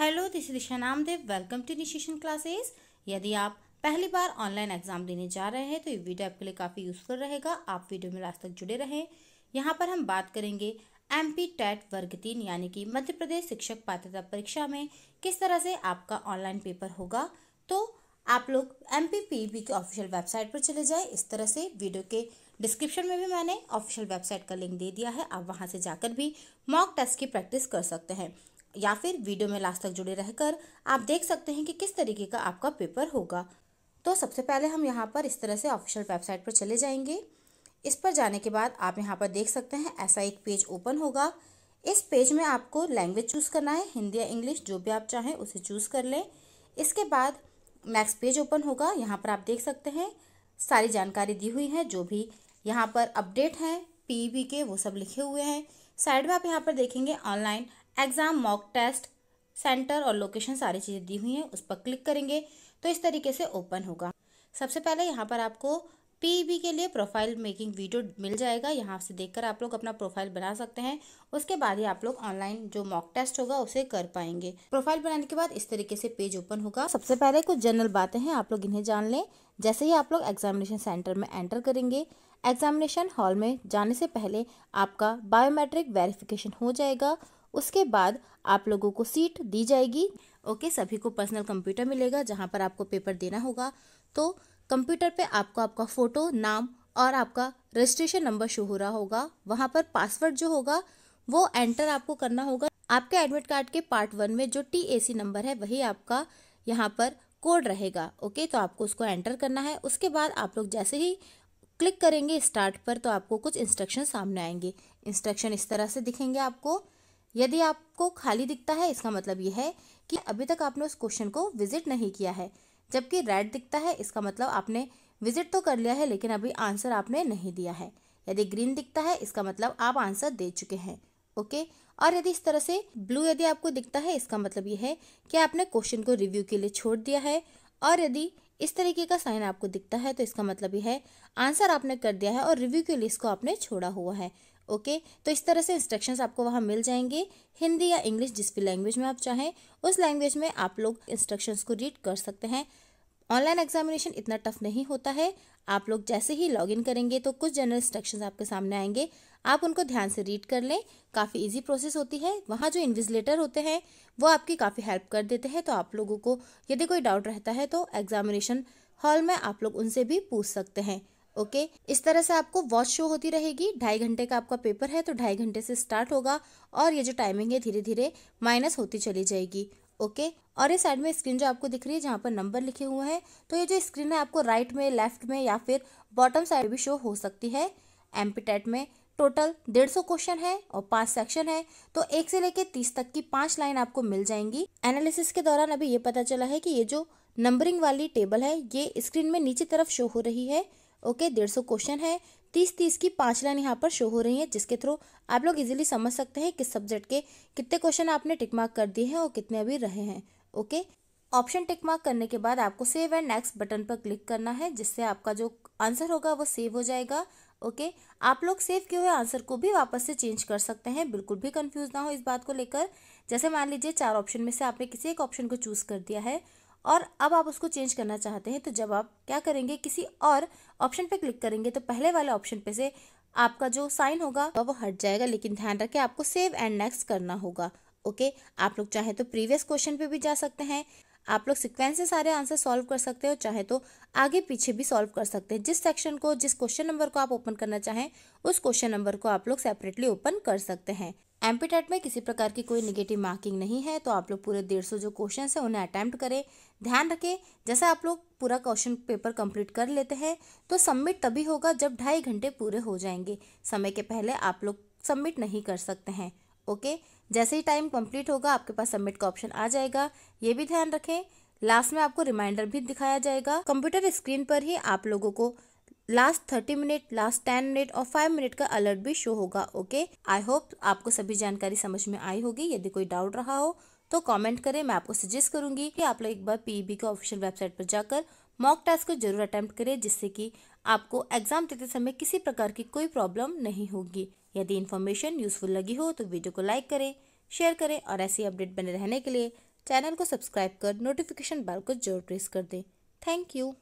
Hello this Disha Namdev welcome to initiation classes यदि आप पहली बार ऑनलाइन एग्जाम देने जा रहे हैं तो ये वीडियो आपके लिए काफ़ी यूज़फुल रहेगा आप वीडियो में लास्ट तक जुड़े रहें यहाँ पर हम बात करेंगे एम पी टेट वर्ग तीन यानी कि मध्य प्रदेश शिक्षक पात्रता परीक्षा में किस तरह से आपका ऑनलाइन पेपर होगा तो आप लोग एम पी पी की ऑफिशियल वेबसाइट पर चले जाए इस तरह से वीडियो के डिस्क्रिप्शन में भी मैंने ऑफिशियल वेबसाइट का लिंक दे दिया है आप वहाँ से जाकर भी मॉक टेस्ट की प्रैक्टिस कर सकते हैं या फिर वीडियो में लास्ट तक जुड़े रहकर आप देख सकते हैं कि किस तरीके का आपका पेपर होगा तो सबसे पहले हम यहाँ पर इस तरह से ऑफिशियल वेबसाइट पर चले जाएंगे इस पर जाने के बाद आप यहाँ पर देख सकते हैं ऐसा एक पेज ओपन होगा इस पेज में आपको लैंग्वेज चूज़ करना है हिंदी या इंग्लिश जो भी आप चाहें उसे चूज़ कर लें इसके बाद नेक्स्ट पेज ओपन होगा यहाँ पर आप देख सकते हैं सारी जानकारी दी हुई है जो भी यहाँ पर अपडेट हैं पी के वो सब लिखे हुए हैं साइड में आप यहाँ पर देखेंगे online exam mock test centre और लोकेशन सारी चीज़ें दी हुई हैं उस पर क्लिक करेंगे तो इस तरीके से ओपन होगा सबसे पहले यहाँ पर आपको पीईबी के लिए प्रोफाइल मेकिंग वीडियो मिल जाएगा यहाँ से देखकर आप लोग अपना प्रोफाइल बना सकते हैं उसके बाद ही आप लोग ऑनलाइन जो मॉक टेस्ट होगा उसे कर पाएंगे प्रोफाइल बनाने के बाद इस तरीके से पेज ओपन होगा सबसे पहले कुछ जनरल बातें हैं आप लोग इन्हें जान लें जैसे ही आप लोग एग्जामिनेशन सेंटर में एंटर करेंगे एग्जामिनेशन हॉल में जाने से पहले आपका बायोमेट्रिक वेरिफिकेशन हो जाएगा उसके बाद आप लोगों को सीट दी जाएगी ओके सभी को पर्सनल कंप्यूटर मिलेगा जहाँ पर आपको पेपर देना होगा तो कंप्यूटर पे आपको आपका फ़ोटो नाम और आपका रजिस्ट्रेशन नंबर शो हो रहा होगा वहाँ पर पासवर्ड जो होगा वो एंटर आपको करना होगा आपके एडमिट कार्ड के पार्ट वन में जो टी ए सी नंबर है वही आपका यहाँ पर कोड रहेगा ओके तो आपको उसको एंटर करना है उसके बाद आप लोग जैसे ही क्लिक करेंगे स्टार्ट पर तो आपको कुछ इंस्ट्रक्शन सामने आएंगे इंस्ट्रक्शन इस तरह से दिखेंगे आपको यदि आपको खाली दिखता है इसका मतलब ये है कि अभी तक आपने उस क्वेश्चन को विजिट नहीं किया है जबकि रेड दिखता है इसका मतलब आपने विजिट तो कर लिया है लेकिन अभी आंसर आपने नहीं दिया है यदि ग्रीन दिखता है इसका मतलब आप आंसर दे चुके हैं ओके और यदि इस तरह से ब्लू यदि आपको दिखता है इसका मतलब ये है कि आपने क्वेश्चन को रिव्यू के लिए छोड़ दिया है और यदि इस तरीके का साइन आपको दिखता है तो इसका मतलब यह है आंसर आपने कर दिया है और रिव्यू के लिए इसको आपने छोड़ा हुआ है ओके तो इस तरह से इंस्ट्रक्शंस आपको वहाँ मिल जाएंगे हिंदी या इंग्लिश जिस भी लैंग्वेज में आप चाहें उस लैंग्वेज में आप लोग इंस्ट्रक्शंस को रीड कर सकते हैं ऑनलाइन एग्जामिनेशन इतना टफ नहीं होता है आप लोग जैसे ही लॉगिन करेंगे तो कुछ जनरल इंस्ट्रक्शंस आपके सामने आएंगे आप उनको ध्यान से रीड कर लें काफ़ी इजी प्रोसेस होती है वहाँ जो इन्विजिलेटर होते हैं वो आपकी काफ़ी हेल्प कर देते हैं तो आप लोगों को यदि कोई डाउट रहता है तो एग्जामिनेशन हॉल में आप लोग उनसे भी पूछ सकते हैं ओके इस तरह से आपको वॉच शो होती रहेगी ढाई घंटे का आपका पेपर है तो ढाई घंटे से स्टार्ट होगा और ये जो टाइमिंग है धीरे धीरे माइनस होती चली जाएगी ओके okay? और ये साइड में स्क्रीन जो आपको दिख रही है जहाँ पर नंबर लिखे हुए हैं तो ये जो स्क्रीन है आपको राइट में लेफ्ट में या फिर बॉटम साइड भी शो हो सकती है एम्पीटेट में टोटल डेढ़ सौ क्वेश्चन है और पांच सेक्शन है तो एक से लेकर तीस तक की पांच लाइन आपको मिल जाएंगी एनालिसिस के दौरान अभी ये पता चला है कि ये जो नंबरिंग वाली टेबल है ये स्क्रीन में नीचे तरफ शो हो रही है ओके डेढ़ सौ क्वेश्चन है तीस तीस की पांच लाइन यहाँ पर शो हो रही है जिसके थ्रू आप लोग इजीली समझ सकते हैं किस सब्जेक्ट के कितने क्वेश्चन आपने टिक मार्क कर दिए हैं और कितने अभी रहे हैं ओके ऑप्शन टिक मार्क करने के बाद आपको सेव एंड नेक्स्ट बटन पर क्लिक करना है जिससे आपका जो आंसर होगा वो सेव हो जाएगा ओके okay? आप लोग सेव किए हुए आंसर को भी वापस से चेंज कर सकते हैं बिल्कुल भी कंफ्यूज ना हो इस बात को लेकर जैसे मान लीजिए चार ऑप्शन में से आपने किसी एक ऑप्शन को चूज कर दिया है और अब आप उसको चेंज करना चाहते हैं तो जब आप क्या करेंगे किसी और ऑप्शन पे क्लिक करेंगे तो पहले वाले ऑप्शन पे से आपका जो साइन होगा वो हट जाएगा लेकिन ध्यान रखें आपको सेव एंड नेक्स्ट करना होगा ओके आप लोग चाहे तो प्रीवियस क्वेश्चन पे भी जा सकते हैं आप लोग सिक्वेंस से सारे आंसर सॉल्व कर सकते हो चाहे तो आगे पीछे भी सॉल्व कर सकते हैं जिस सेक्शन को जिस क्वेश्चन नंबर को आप ओपन करना चाहें उस क्वेश्चन नंबर को आप लोग सेपरेटली ओपन कर सकते हैं एम्पीटेट में किसी प्रकार की कोई निगेटिव मार्किंग नहीं है तो आप लोग पूरे डेढ़ सौ जो क्वेश्चन है उन्हें अटैम्प्ट करें ध्यान रखें जैसे आप लोग पूरा क्वेश्चन पेपर कंप्लीट कर लेते हैं तो सबमिट तभी होगा जब ढाई घंटे पूरे हो जाएंगे समय के पहले आप लोग सबमिट नहीं कर सकते हैं ओके जैसे ही टाइम कंप्लीट होगा आपके पास सबमिट का ऑप्शन आ जाएगा ये भी ध्यान रखें लास्ट में आपको रिमाइंडर भी दिखाया जाएगा कंप्यूटर स्क्रीन पर ही आप लोगों को last thirty minute last ten minute और फाइव मिनट का अलर्ट भी शो होगा ओके आई होप आपको सभी जानकारी समझ में आई होगी यदि कोई डाउट रहा हो तो कमेंट करें मैं आपको सजेस्ट करूंगी कि आप लोग एक बार पीईबी e के ऑफिशियल वेबसाइट पर जाकर मॉक टेस्ट को जरूर अटेम्प्ट करें जिससे कि आपको एग्जाम देते समय किसी प्रकार की कोई प्रॉब्लम नहीं होगी यदि इन्फॉर्मेशन यूजफुल लगी हो तो वीडियो को लाइक करें शेयर करें और ऐसी अपडेट बने रहने के लिए चैनल को सब्सक्राइब कर नोटिफिकेशन बेल को जरूर प्रेस कर दें थैंक यू